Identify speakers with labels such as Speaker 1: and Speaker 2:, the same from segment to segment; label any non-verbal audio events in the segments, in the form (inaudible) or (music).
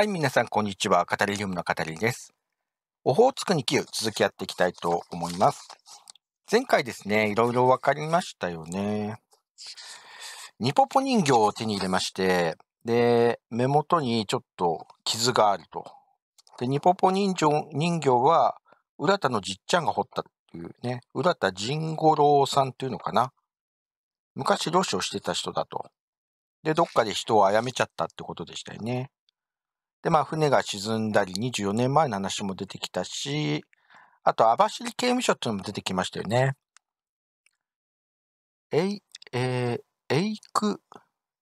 Speaker 1: はい、皆さん、こんにちは。カタリリウムの語りです。オホーツクに9、続きやっていきたいと思います。前回ですね、いろいろ分かりましたよね。ニポポ人形を手に入れまして、で、目元にちょっと傷があると。で、ニポポ人形人形は、浦田のじっちゃんが彫ったっていうね、浦田仁五郎さんっていうのかな。昔漁師をしてた人だと。で、どっかで人を殺めちゃったってことでしたよね。で、まあ、船が沈んだり、24年前の話も出てきたし、あと、網走刑務所っていうのも出てきましたよね。えい、えー、えいく、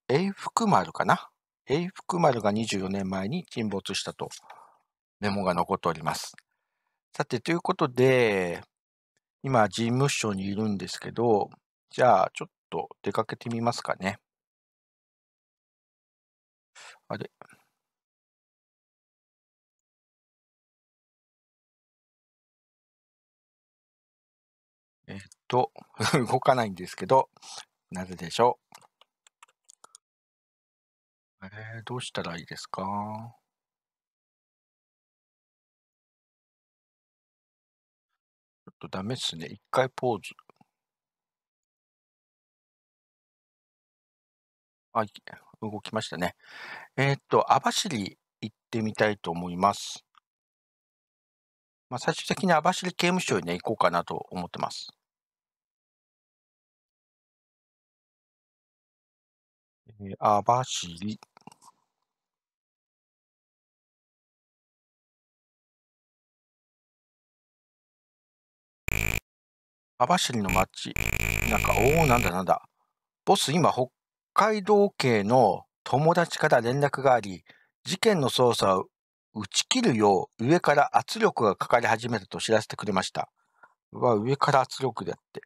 Speaker 1: えいふくまるかな。えいふくまるが24年前に沈没したと、メモが残っております。さて、ということで、今、事務
Speaker 2: 所にいるんですけど、じゃあ、ちょっと出かけてみますかね。あれ、と (laughs) 動かないんですけど、なぜでしょう。えー、どうしたらいいですかちょっとダメっすね。一回ポーズ。はい、動きましたね。えー、っと、網走行ってみたいと思います。まあ、最終的に網走刑務所に、ね、行こうかなと思ってます。えー、網走。網走の町。なんか、おお、なんだなんだ。ボス、今、北海道
Speaker 1: 警の友達から連絡があり、事件の捜査を打ち切るよう上から圧力がかかり始めたと知らせてくれました。うわ、上から圧力でって。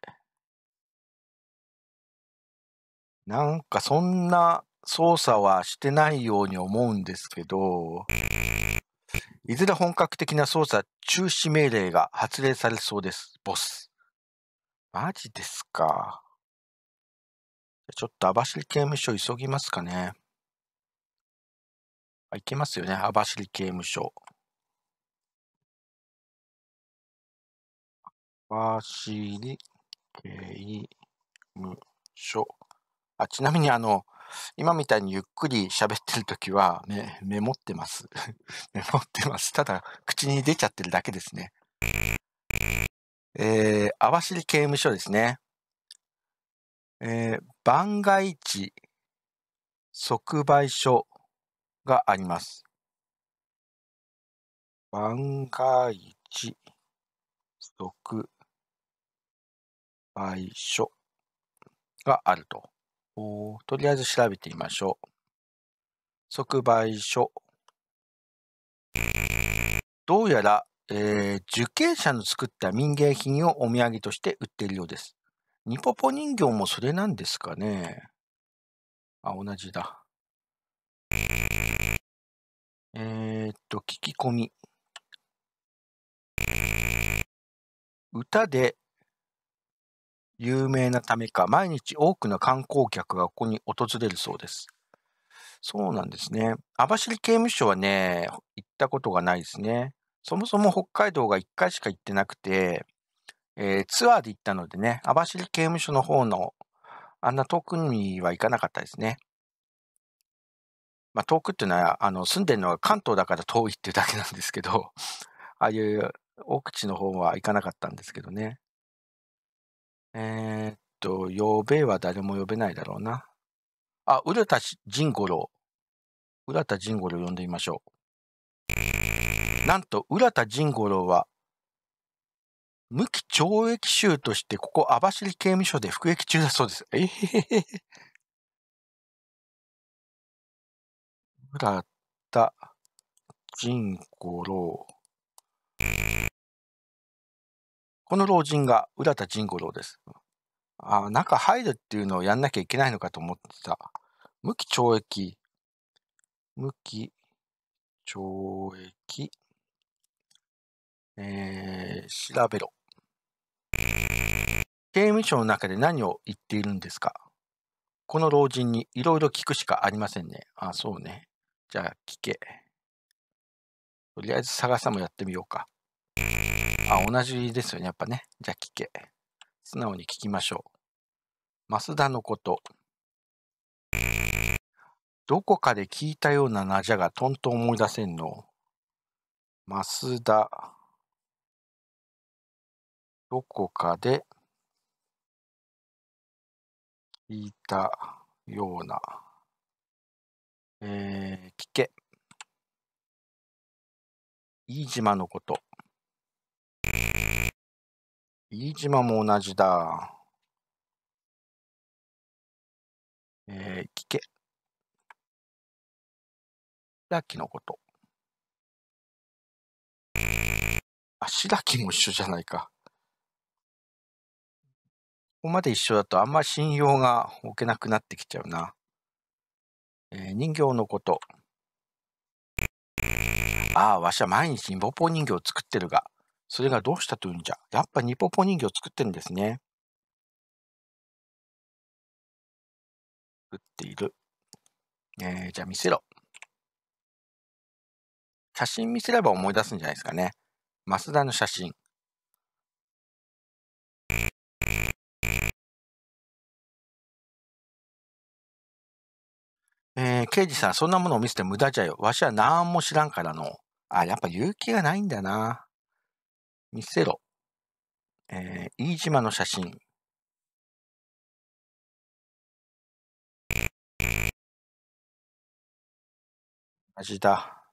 Speaker 1: なんかそんな操作はしてないように思うんですけど、いずれ本格的な操作中止命令が発令されそうです、ボス。マジですか。ちょっと網走刑務所急ぎま
Speaker 2: すかね。あ、行けますよね、網走刑務所。網走刑務所。あちなみにあの、
Speaker 1: 今みたいにゆっくり喋ってるときはメ、メモってます。(laughs) メモってます。ただ、口に出ちゃってるだけですね。えー、網走刑務所ですね。えー、番外地即売所があります。番外地即売所があると。おとりあえず調べてみましょう。即売所。どうやら、えー、受刑者の作った民芸品をお土産として売っているようです。ニポポ人形もそれなんですかね。あ、同
Speaker 2: じだ。えー、っと、聞き込み。歌で
Speaker 1: 有名なためか、毎日多くの観光客がここに訪れるそうです。そうなんですね。網走刑務所はね、行ったことがないですね。そもそも北海道が1回しか行ってなくて、えー、ツアーで行ったのでね、網走刑務所の方の、あんな遠くには行かなかったですね。まあ、遠くっていうのは、あの、住んでるのは関東だから遠いっていうだけなんですけど、ああいう大口の方は行かなかったんですけどね。えー、っと、呼べは誰も呼べないだろうな。あ、浦田仁五郎。浦田仁五郎呼んでみましょう。なんと、浦田仁五郎は、無期懲役囚として、
Speaker 2: ここ網走刑務所で服役中だそうです。えへへへ。浦田仁五郎。この老人が浦田仁
Speaker 1: 五郎です。あ中入るっていうのをやんなきゃいけないのかと思ってた。無期懲役。無期懲役。えー、調べろ。刑務所の中で何を言っているんですかこの老人にいろいろ聞くしかありませんね。あ、そうね。じゃあ聞け。とりあえず探さもやってみようか。あ、同じですよね。やっぱね。じゃあ聞け。素直に聞きましょう。増田のこと。どこかで聞いたようななじゃがとんと思い出せんの。
Speaker 2: 増田。どこかで聞いたような。えー、聞け。飯島のこと。飯島も同じだ。えー、聞け。白木のこと。あ、白木も一緒じゃないか。こ
Speaker 1: こまで一緒だとあんま信用が置けなくなってきちゃうな。えー、人形のこと。ああ、わしは毎
Speaker 2: 日にぼぽ人形を作ってるが、それがどうしたというんじゃ。やっぱニポポ人形作ってるんですね。作っている。えー、じゃあ見せろ。写真見せれば思い出すんじゃないですかね。増田の写真。えー、刑事さん、そんなものを見せて無駄じゃよ。わしは何も知らんからの。あ、やっぱ勇気がないんだな。見せろ。えー、飯島の写真。味だ。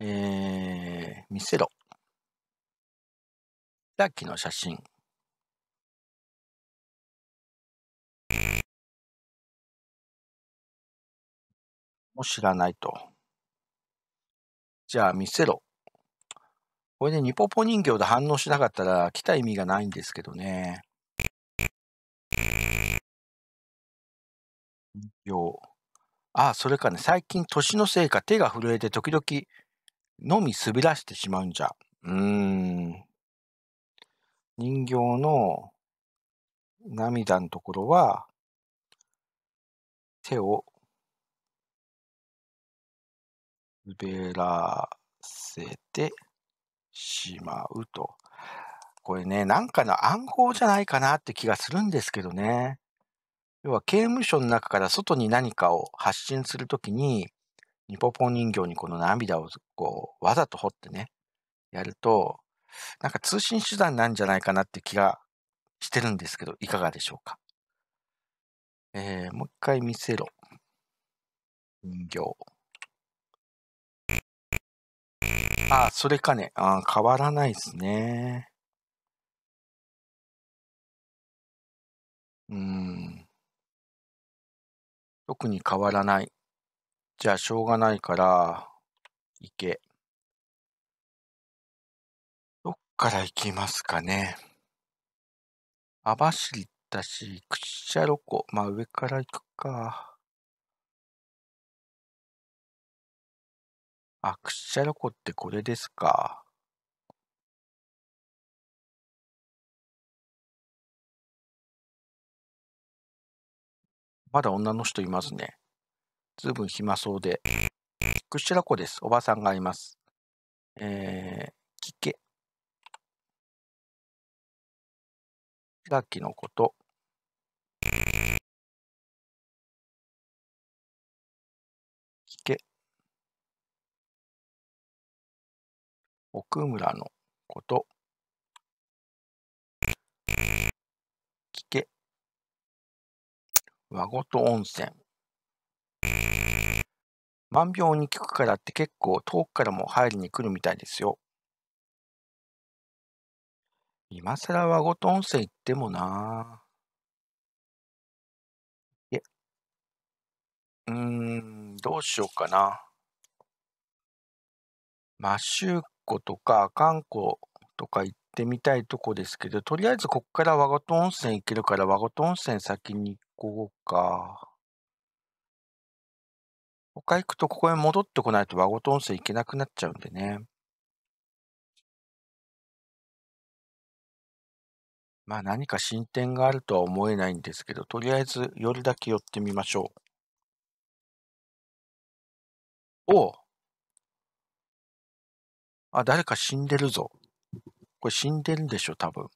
Speaker 2: えー、見せろ。ラッキの写真。も知らないと。じゃ
Speaker 1: あ見せろ。これでニポポ人形で反応しなかったら来た意味がないんですけどね。人形。ああ、それかね、最近年のせいか手が震えて時々のみ滑らしてしまうんじゃ。うーん。人形
Speaker 2: の涙のところは手を滑ら
Speaker 1: せてしまうと。これね、なんかの暗号じゃないかなって気がするんですけどね。要は刑務所の中から外に何かを発信するときに、ニポポン人形にこの涙をこうわざと掘ってね、やると、なんか通信手段なんじゃないかなって気が
Speaker 2: してるんですけど、いかがでしょうか。えー、もう一回見せろ。人形。あ、それかね。あ変わらないですね。うん。特に変わらない。じゃあ、しょうがないから、行け。どっから行きますかね。網走だし、屈ゃロコまあ、上から行くか。あ、屈斜路湖ってこれですか。まだ女の人いますね。ずいぶん暇そうで。屈斜路湖です。おばさんがいます。えー、聞け。白きのこと。奥村のこと、聞け、和ごと温泉。
Speaker 1: 万病に効くからって結構遠くからも入り
Speaker 2: に来るみたいですよ。今更和ごと温泉行ってもなうーん、どうしようかな。
Speaker 1: シュー湖とか観光とか行ってみたいとこですけど、とりあえずこっから和事温泉行けるから和事温泉先に行こうか。
Speaker 2: 他行くとここへ戻ってこないと和事温泉行けなくなっちゃうんでね。まあ何か進展があるとは思えないんですけど、とりあえず夜だけ寄ってみましょう。おあ、誰か死んでるぞ。これ死んでるんでしょ、多分。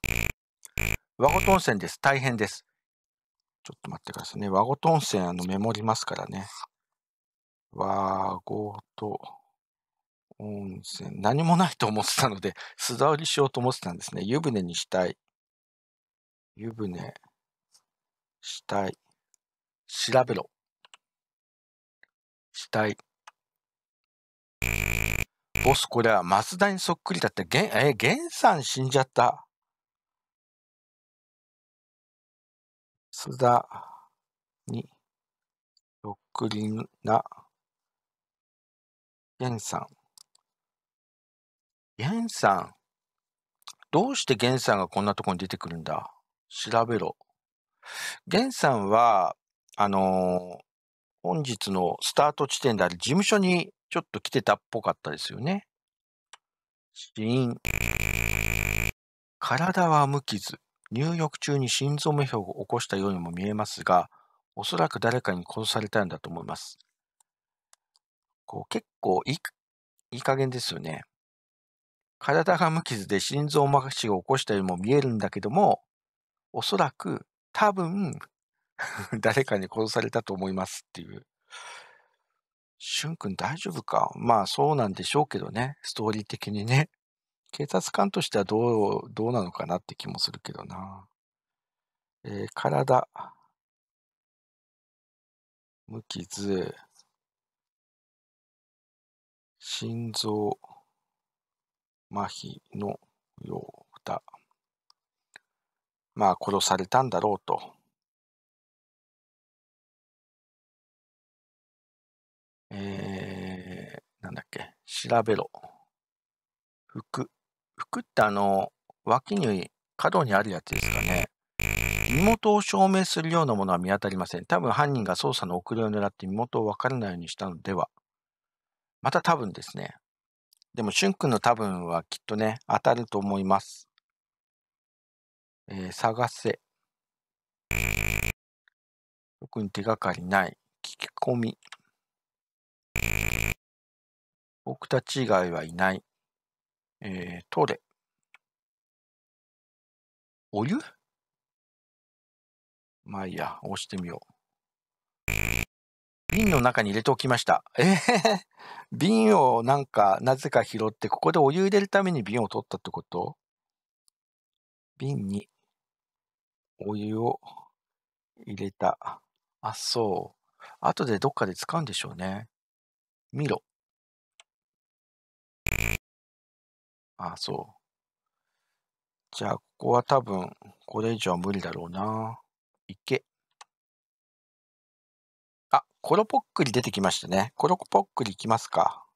Speaker 1: 和ごと温泉です。大変です。ちょっと待ってくださいね。和ごと温泉、あの、メモりますからね。和ごと温泉。何もないと思ってたので、素通りしようと思ってたんですね。湯船にしたい。
Speaker 2: 湯船、したい。調べろ。したい。ボス、これは松田にそっくりだって、げん、え、んさん死んじゃった。松田にそっくりな、んさ
Speaker 1: ん。んさん。どうして源さんがこんなとこに出てくるんだ調べろ。源さんは、あのー、本日のスタート地点である事務所にちょっと来てたっぽかったですよね。死因。体は無傷。入浴中に心臓目標を起こしたようにも見えますが、おそらく誰かに殺されたんだと思います。こう結構いいいい加減ですよね。体が無傷で心臓麻痺を起こしたようにも見えるんだけども、おそらく多分 (laughs) 誰かに殺されたと思いますっていうしゅんくん大丈夫かまあそうなんでしょうけどね、ストーリー的にね。(laughs) 警察官としてはどう、どうなのかなって気もするけど
Speaker 2: な。えー、体、無傷、心臓、麻痺のようだ。まあ殺されたんだろうと。えー、なんだっけ、調べろ。
Speaker 1: 服。服ってあの、脇に、角にあるやつですかね。身元を証明するようなものは見当たりません。多分犯人が捜査の遅れを狙って身元を分からないようにしたのでは。また多分ですね。でも、しゅんくんの多分はきっとね、当たると思います。えー、探せ。特に手がかりない。
Speaker 2: 聞き込み。僕たち以外はいない。えー、トレ。お湯まあいいや、押してみよ
Speaker 1: う。瓶の中に入れておきました。えー、瓶をなんか、なぜか拾って、ここでお湯入れるために瓶を取ったってこと瓶にお湯を入れた。あ、そう。
Speaker 2: 後でどっかで使うんでしょうね。見ろ。あ、そう。じゃあ、ここは多分、これ以上は無理だろうな。いけ。あ、コロポックリ出てきましたね。コロポックリいきますか。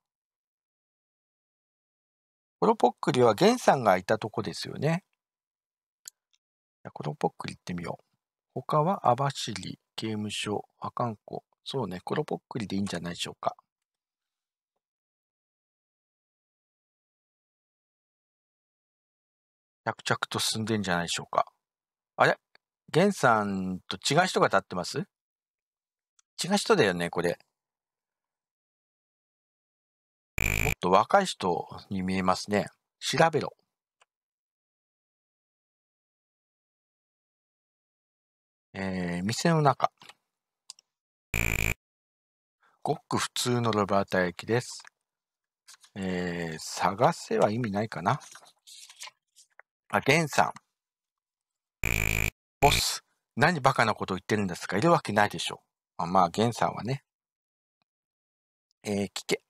Speaker 1: コロポックリはゲンさんがいたとこですよね。コロポックリ行ってみよう。他は網走刑務所、阿寒湖。
Speaker 2: そうね、コロポックリでいいんじゃないでしょうか。着々と進んでんじゃないでしょうか。あれ源さんと違う人が立ってます違う人だよね、これ。もっと若い人に見えますね。調べろ。えー、店の中。ごく普通のロバータ駅です。えー、
Speaker 1: 探せは意味ないかな。あ、ゲンさん。ボス、何バカなこと言ってるんですかいるわけないでしょ。まあ、まあ、ゲンさんはね。えー、聞け。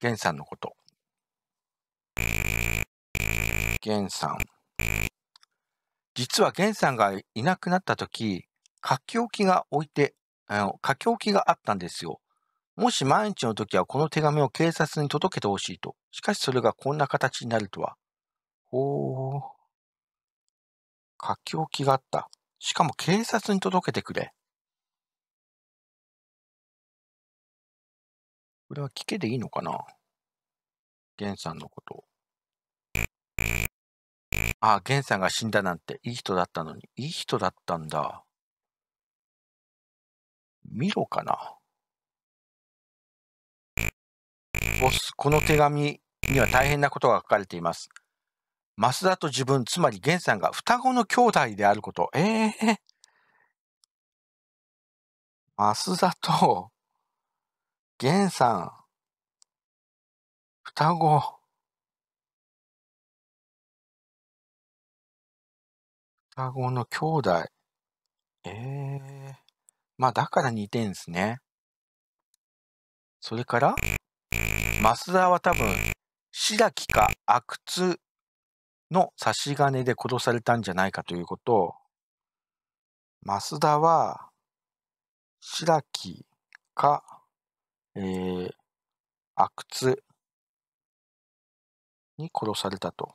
Speaker 1: ゲンさんのこと。ゲンさん。実はゲンさんがいなくなった時、書き置きが置いて、あの、書き置きがあったんですよ。もし毎日の時はこの手紙を警察に届けてほしいと。しかしそれがこんな形になるとは。おお。
Speaker 2: 書き置きがあった。しかも警察に届けてくれ。これは聞けでいいのかな源さんのこと。ああ、源さんが死んだなんていい人だったのに。いい人だったんだ。見ろかな。ボス、
Speaker 1: この手紙には大変なことが書かれています。増田と自分、つまり源さんが双子の兄弟であること。ええー。
Speaker 2: 増田と源さん、双子。双子の兄弟。ええー、まあ、だ
Speaker 1: から似てんですね。それから、増田は多分、白木か阿久津の差し金で殺されたんじゃないかということを、増田は、
Speaker 2: 白木か、えー、阿久津に殺されたと。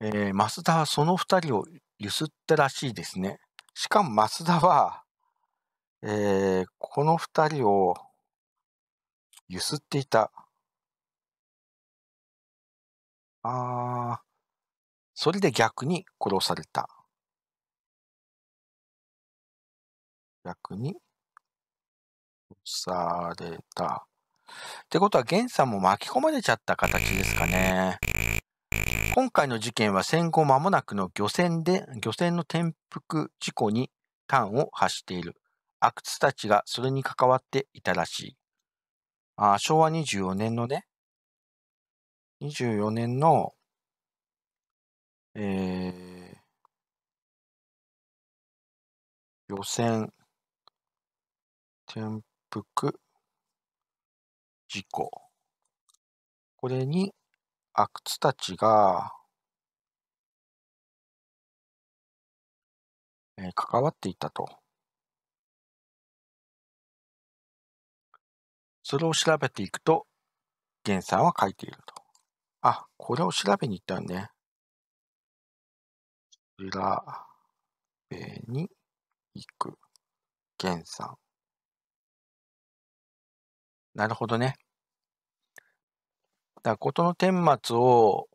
Speaker 2: えー、増田はその2人をゆすったらしいで
Speaker 1: すね。しかも増田は、えー、この2人を
Speaker 2: ゆすっていた。ああ、それで逆に殺された。逆に殺された。ってことは、源さんも巻き込まれちゃった形ですかね。
Speaker 1: 今回の事件は戦後間もなくの漁船で、漁船の転覆事故に端を発している。阿久津たちがそれに関わっていたら
Speaker 2: しい。あ昭和24年のね、24年の、えー、予選、転覆、事故。これに、阿久津たちが、えー、関わっていたと。それを調べていくと、源さんは書いていると。あ、これを調べに行ったんね。調べに行く。さん。
Speaker 1: なるほどね。だことの顛末を、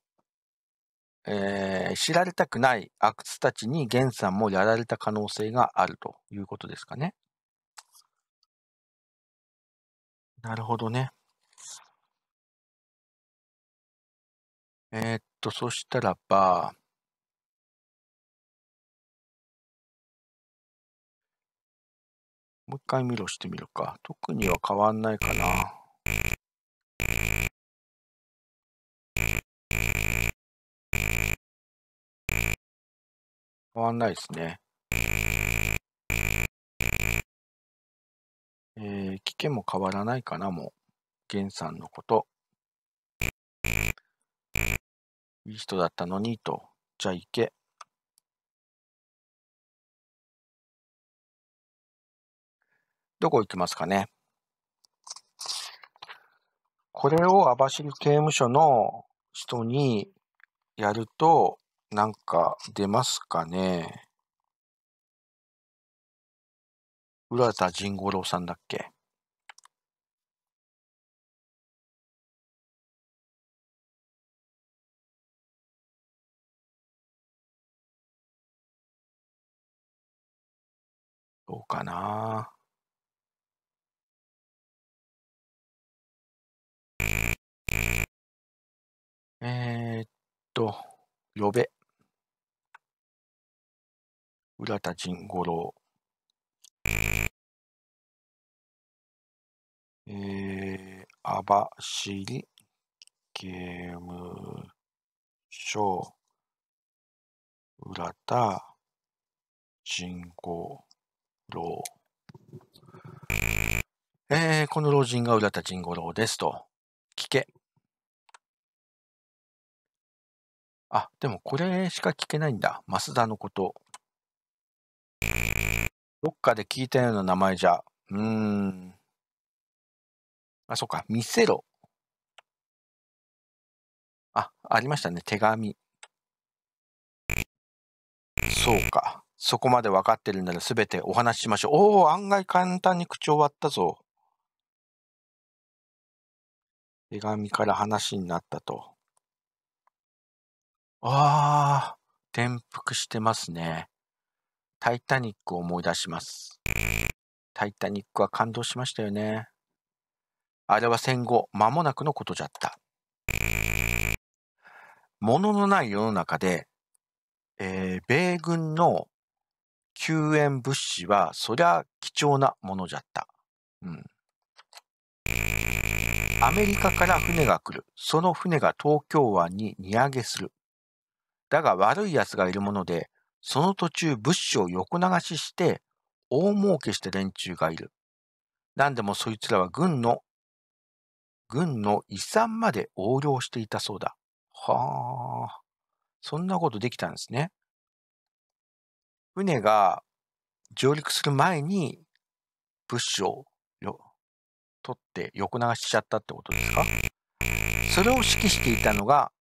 Speaker 1: えー、知られたくない阿久津たちに源さんもやら
Speaker 2: れた可能性があるということですかね。なるほどね。えー、っと、そしたらば、もう一回ミロしてみるか。特には変わんないかな。変わんないですね。えー、聞けも
Speaker 1: 変わらないかな、もう。源さんのこと。
Speaker 2: いい人だったのにと、じゃあ行けどこ行きますかね。これを網走刑務所の人
Speaker 1: にやると、なんか出ますかね。
Speaker 2: 浦田仁五郎さんだっけどうかな。えー、っと、呼べ。浦田甚五郎。えー、網走刑務所、浦田、人口。郎。えー、
Speaker 1: この老人が浦田甚五郎ですと。聞け。あ、でもこれしか聞けないんだ。増田のこと。
Speaker 2: どっかで聞いたような名前じゃ。うーん。あ、そっか。見せろ。あ、ありましたね。手紙。そうか。そこ
Speaker 1: まで分かってるならすべてお話ししましょう。おお、案外簡単に口終わったぞ。
Speaker 2: 手紙から話になったと。ああ、転覆してますね。
Speaker 1: タイタニックを思い出します。タイタニックは感動しましたよね。あれは戦後、間もなくのことじゃった。もののない世の中で、えー、米軍の救援物資はそりゃ貴重なものじゃった。うん。アメリカから船が来る。その船が東京湾に荷揚げする。だが悪い奴がいるもので、その途中物資を横流しして大儲けした連中がいる。何でもそいつらは軍の、軍の遺産まで横領していたそうだ。はあ、そんなことできたんですね。船が上陸する前に物資をよ取って横流ししちゃったってことですかそれを指揮していたのが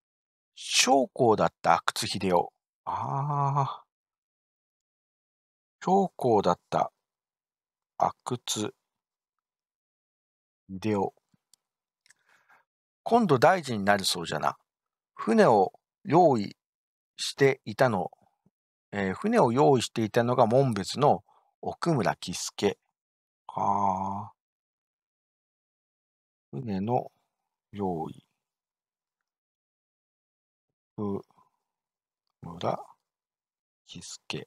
Speaker 2: 将校だった阿久津秀夫。ああ。将校だった阿久津
Speaker 1: 秀夫。今度大臣になるそうじゃな。船を用意していたのえー、船を用意していたの
Speaker 2: が門別の奥村喜助。ああ。船の用意。奥村喜助。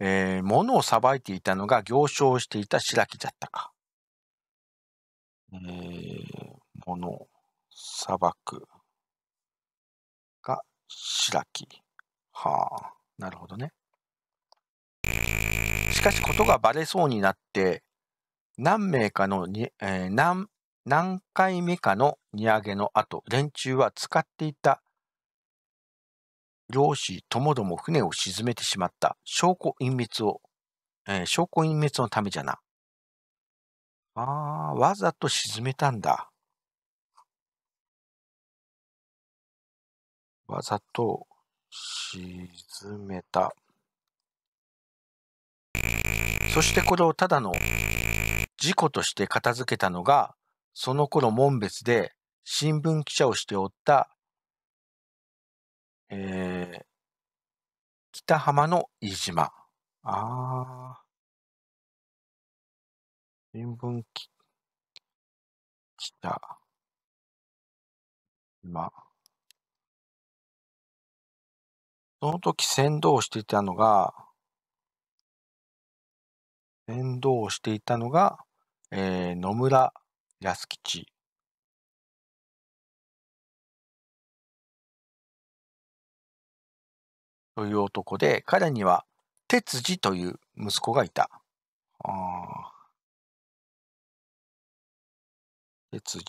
Speaker 1: えー、物をさばいていたのが行商していた白木だったか。
Speaker 2: えー、物をさばくが白木。はあ、なるほどね。
Speaker 1: しかし、ことがバレそうになって、何名かのに、えー、何、何回目かの荷上げの後、連中は使っていた漁師ともども船を沈めてしまった証拠隠滅を、えー、証拠隠滅のためじゃな。ああ、わざと沈めたんだ。わざと沈めた。そしてこれをただの事故として片付けたのが、その頃門別で新聞記者をしておった、
Speaker 2: えー、北浜の飯島。ああ。新聞記者。今。その時先導していたのが、先導していたのが、えー、野村安吉。という男で、彼には哲二という息子がいた。あ哲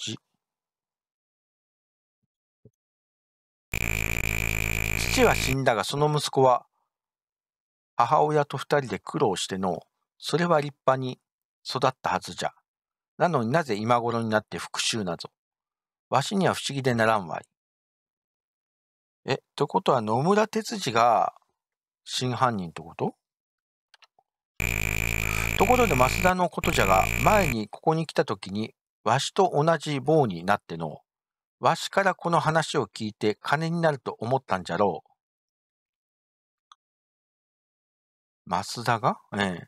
Speaker 2: 二。父は死んだがその息子は
Speaker 1: 母親と二人で苦労してのそれは立派に育ったはずじゃ。なのになぜ今頃になって復讐なぞ。わしには不思議でならんわい。え、とことは野村哲司が真犯人ってことところで増田のことじゃが、前にここに来た時に、わしと同じ棒になっての、わしからこの話を聞いて金になると思ったんじゃろう。増田がええ。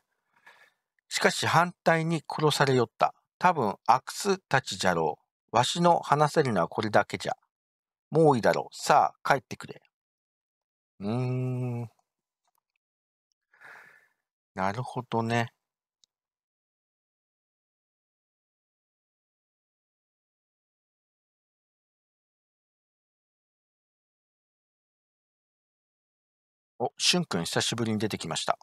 Speaker 1: しかし反対に殺されよった。多分、アクスたちじゃろう。わしの話せるのはこれだけじゃ。
Speaker 2: もういいだろう。さあ、帰ってくれ。うーん。なるほどね。お、しゅんくん久しぶりに出てきました。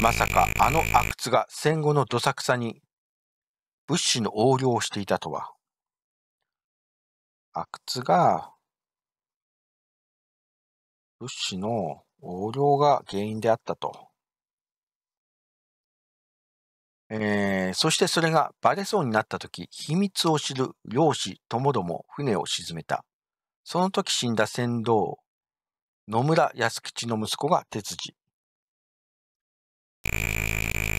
Speaker 1: まさかあの阿久津が戦後のどさくさに物資の
Speaker 2: 横領をしていたとは。阿久津が物資の横領が原因であったと。えー、そしてそれがバレそうになっ
Speaker 1: た時、秘密を知る漁師ともども船を沈めた。その時死んだ船頭、野村安吉の息子が哲次。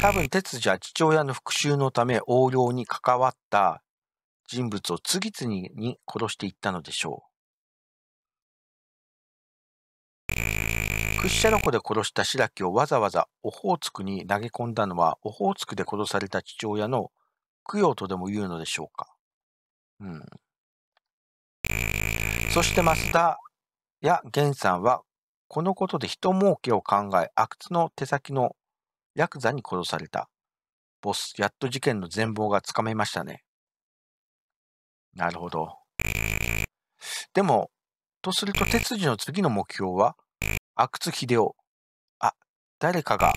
Speaker 1: 多分哲次は父親の復讐のため横領に関わった人物を次々に殺していったのでしょう。屈斜路湖で殺した白木をわざわざオホーツクに投げ込んだのは、オホーツクで殺された父親の供養とでも言うのでしょうか。うん。そして増田や源さんは、このことで人儲けを考え、阿久津の手先のヤクザに殺された。ボス、やっと事件の全貌がつかめましたね。なるほど。でも、とすると、鉄次の次の目標は、阿久津秀夫。あ、誰かが。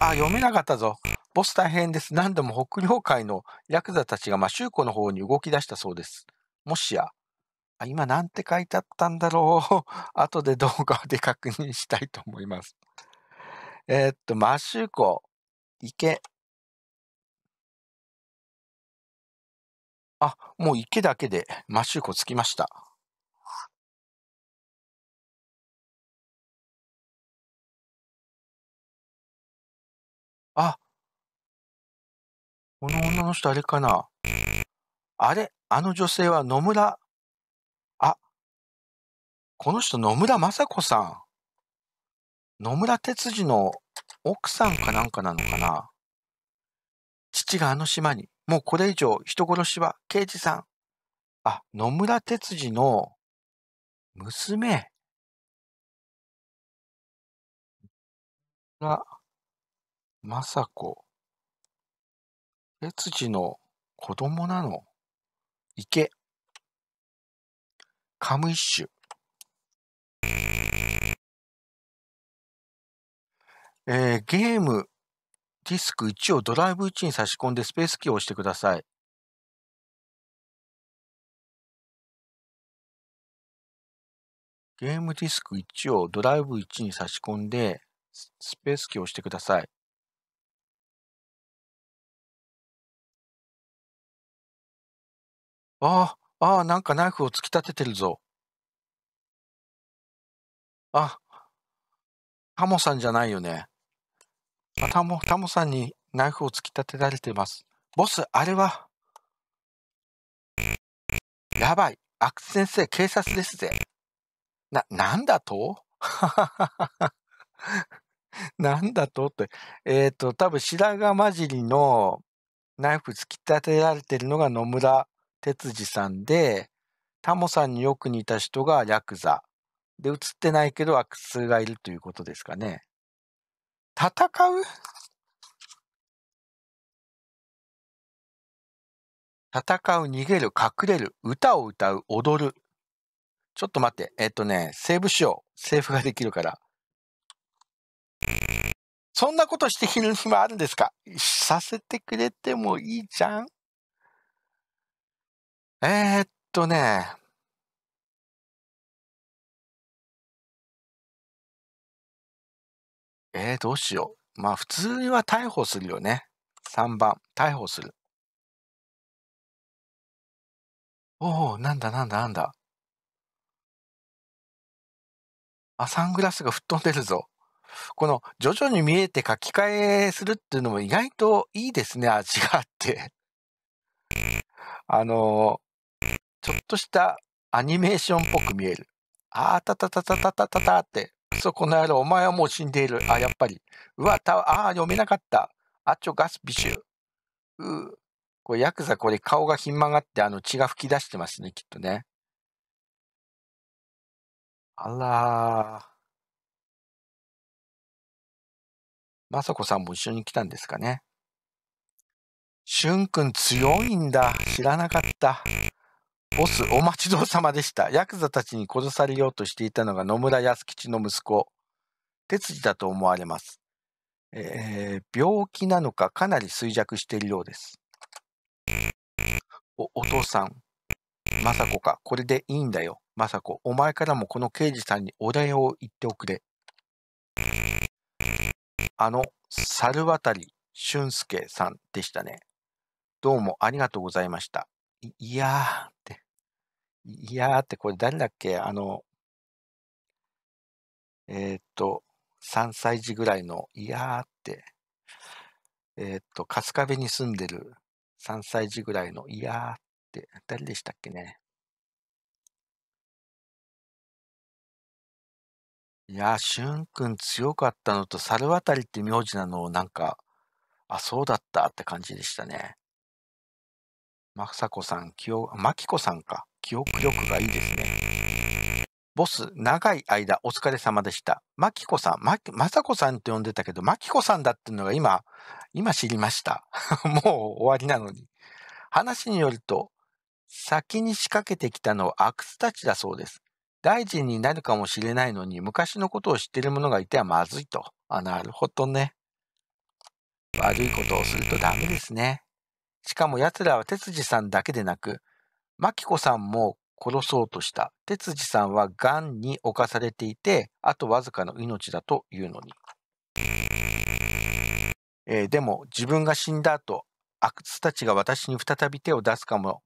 Speaker 1: あ、読めなかったぞ。ボス大変です。何度も北陵会のヤクザたちが摩周湖の方に動き出したそうです。もしや、あ今なんて書いてあったんだろう。(laughs) 後で動画で確認したいと思います。
Speaker 2: えー、っと、摩周湖、池。あ、もう池だけで摩周湖着きました。この女の人あれかなあれあの女性は野村。あ、
Speaker 1: この人野村雅子さん。野村哲司の奥さんかなんかなのかな父があの島に、もうこれ
Speaker 2: 以上人殺しは刑事さん。あ、野村哲司の娘。が、雅子。エツの子供なの。池。カムイッシュ。えー、ゲーム、ディスク1をドライブ1に差し込んでスペースキーを押してください。ゲームディスク1をドライブ1に差し込んでスペースキーを押してください。ああ、ああ、なんかナイフを突き立ててるぞ。あ、タモさんじゃないよね。
Speaker 1: タモ、タモさんにナイフを突き立てられてます。ボス、あれは。やばい。阿久津先生、警察ですぜ。な、なんだと (laughs) なんだとって。えっ、ー、と、多分白髪混じりのナイフ突き立てられてるのが野村哲司さんで、タモさんによく似た人が
Speaker 2: ヤクザ。で、映ってないけど悪数がいるということですかね。戦う戦う、逃げる、隠れる、歌を歌う、踊る。ちょっと
Speaker 1: 待って、えっとね、セーブしよう。セーブができるから。そんなことして昼暇あるんですかさせてくれてもいいじゃん
Speaker 2: えー、っとね、えー、どうしよう。まあ、普通は逮捕するよね。3番、逮捕する。おお、なんだなんだなんだ。あ、サングラスが吹っ飛んでるぞ。この、徐々に
Speaker 1: 見えて書き換えするっていうのも意外といいですね、味があって。あのちょっとしたアニメーションっぽく見える。あーたたたたたたたたって、そこの野郎、お前はもう死んでいる。あ、やっぱり。うわ、た、あー読めなかった。あちょガスビシュ。うこれヤク
Speaker 2: ザ、これ顔がひん曲がって、あの血が噴き出してますね、きっとね。あらー。まさこさんも一緒に来たんですかね。しゅんくん強
Speaker 1: いんだ。知らなかった。ボス、お待ちどうさまでした。ヤクザたちに殺されようとしていたのが野村康吉の息子、鉄次だと思われます。えー、病気なのかかなり衰弱しているようです。お、お父さん、雅子か、これでいいんだよ。雅子、お前からもこの刑事さんにお礼を言っておくれ。あの、猿渡俊介さんでしたね。どうもありがとうございました。
Speaker 2: いやーって。
Speaker 1: いやーって、これ誰だっけあの、えーっと、3歳児ぐらいの、いやーって、えーっと、春日部に住んでる3歳児
Speaker 2: ぐらいの、いやーって、誰でしたっけねいやー、しゅん強かったのと、猿渡り
Speaker 1: って名字なのをなんか、あ、そうだったって感じでしたね。まさこさん、きよ、まきこさんか。記憶力がいいですね。ボス、長い間お疲れ様でした。マキコさん、マ、まささんって呼んでたけど、マキコさんだっていうのが今、今知りました。(laughs) もう終わりなのに。話によると、先に仕掛けてきたのは悪クスたちだそうです。大臣になるかもしれないのに、昔のことを知ってる者がいてはまずいと。あ、なるほどね。悪いことをするとダメですね。しかも奴らは哲司さんだけでなく、マキさんも殺そうとした。哲司さんは癌に侵されていて、あとわずかの命だというのに。えー、でも自分が死んだ後、阿久津たちが私に再び手を出すかも、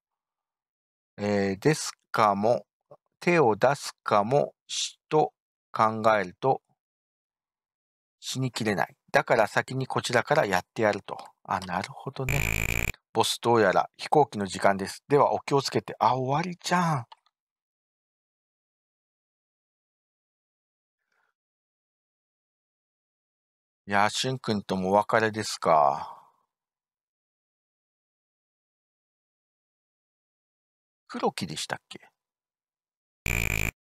Speaker 1: えー、ですかも、手を出すかもしと考えると死にきれない。だから先にこちらからやってやると。あ、なるほどね。ボスどうやら
Speaker 2: 飛行機の時間です。ではお気をつけて。あ、終わりじゃん。いやしゅんくんともお別れですか。黒木でしたっけ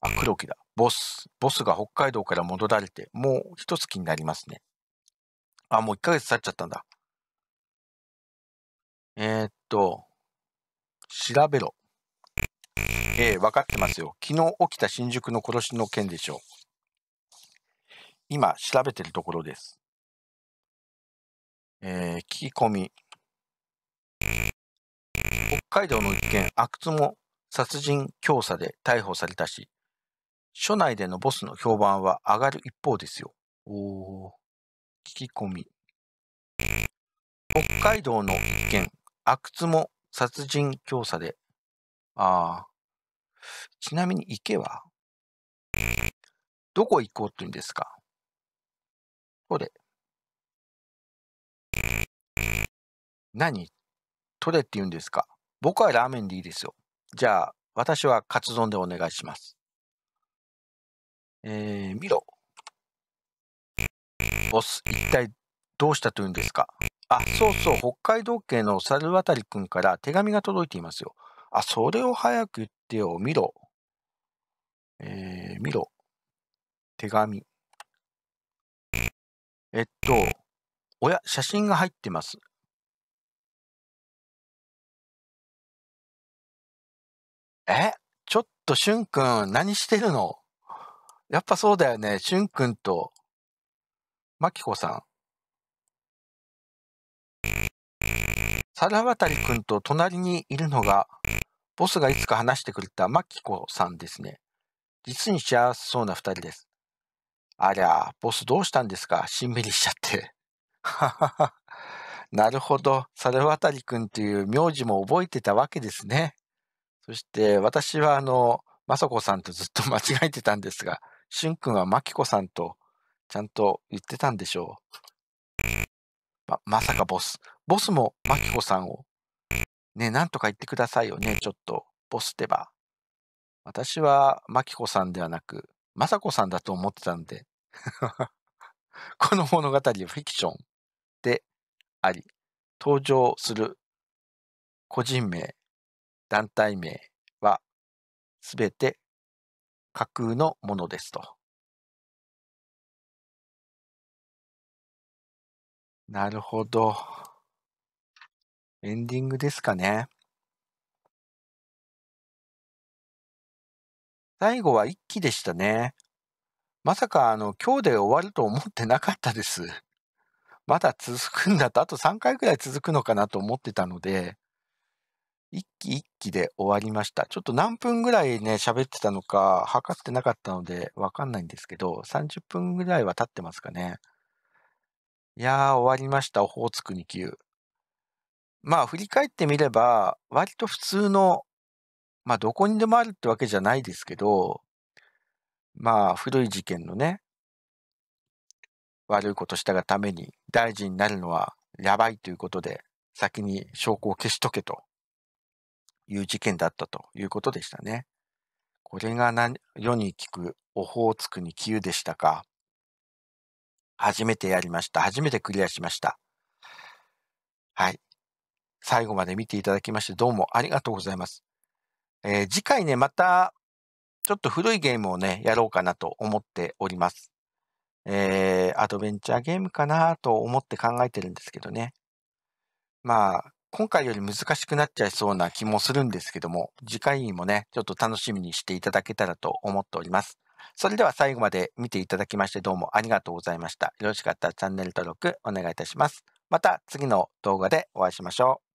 Speaker 1: あ、黒木だ。ボス。ボスが北海道から戻られて、もう一月になりますね。あ、もう1ヶ月経っちゃったんだ。えー、っと、調べろ。ええー、分かってますよ。昨日起きた新宿の殺しの件でしょう。今、調べてるところです。えー、聞き込み。北海道の一件、阿久津も殺人教唆で逮捕されたし、署内でのボスの評判は上がる一方ですよ。おー、聞き込み。北海道の一件、阿久津も殺人教唆で、ああ、ちなみに池は、
Speaker 2: どこ行こうって言うんですかトレ。何トレって言うん
Speaker 1: ですか僕はラーメンでいいですよ。じゃあ、私はカツ丼でお願いします。
Speaker 2: えー、見ろ。
Speaker 1: ボス、一体どうしたと言うんですかあ、そうそう、北海道警の猿渡君から手紙が届いていますよ。あ、それを早く言ってよ、見ろ。
Speaker 2: えー、見ろ。手紙。えっと、おや、写真が入ってます。え、ちょっとしゅんくん、何してるのやっぱそうだよね、しゅんくんと、まきこさ
Speaker 1: ん。猿渡くんと隣にいるのが、ボスがいつか話してくれたマキコさんですね。実に幸せそうな二人です。ありゃ、ボスどうしたんですかしんみりしちゃって。ははは。なるほど。猿渡くんという名字も覚えてたわけですね。そして、私はあの、雅子さんとずっと間違えてたんですが、しゅんくんはまきこさんとちゃんと言ってたんでしょう。ま、まさかボス、ボスもマキコさんを、ね、なんとか言ってくださいよね、ちょっと、ボスってば。私はマキコさんではなく、マサコさんだと思ってたんで、(laughs) この物語はフ
Speaker 2: ィクションであり、登場する個人名、団体名はすべて架空のものですと。なるほど。エンディングですかね。最後は一期でしたね。まさかあの、今日で終わると思ってなかったです。
Speaker 1: まだ続くんだと、あと3回くらい続くのかなと思ってたので、一期一期で終わりました。ちょっと何分ぐらいね、喋ってたのか、測ってなかったので、わかんないんですけど、30分ぐらいは経ってますかね。いやー、終わりました。オホーツク2級。まあ、振り返ってみれば、割と普通の、まあ、どこにでもあるってわけじゃないですけど、まあ、古い事件のね、悪いことしたがために大臣になるのはやばいということで、先に証拠を消しとけという事件だったということでしたね。これが何世に聞くオホーツクに杞憂でしたか。初めてやりました。初めてクリアしました。はい。最後まで見ていただきましてどうもありがとうございます。えー、次回ね、また、ちょっと古いゲームをね、やろうかなと思っております。えー、アドベンチャーゲームかなと思って考えてるんですけどね。まあ、今回より難しくなっちゃいそうな気もするんですけども、次回にもね、ちょっと楽しみにしていただけたらと思っております。それでは最後まで見ていただきましてどうもありがとうございました。よろしかったらチャンネル登録お願いいたします。また次の動画でお会いしましょう。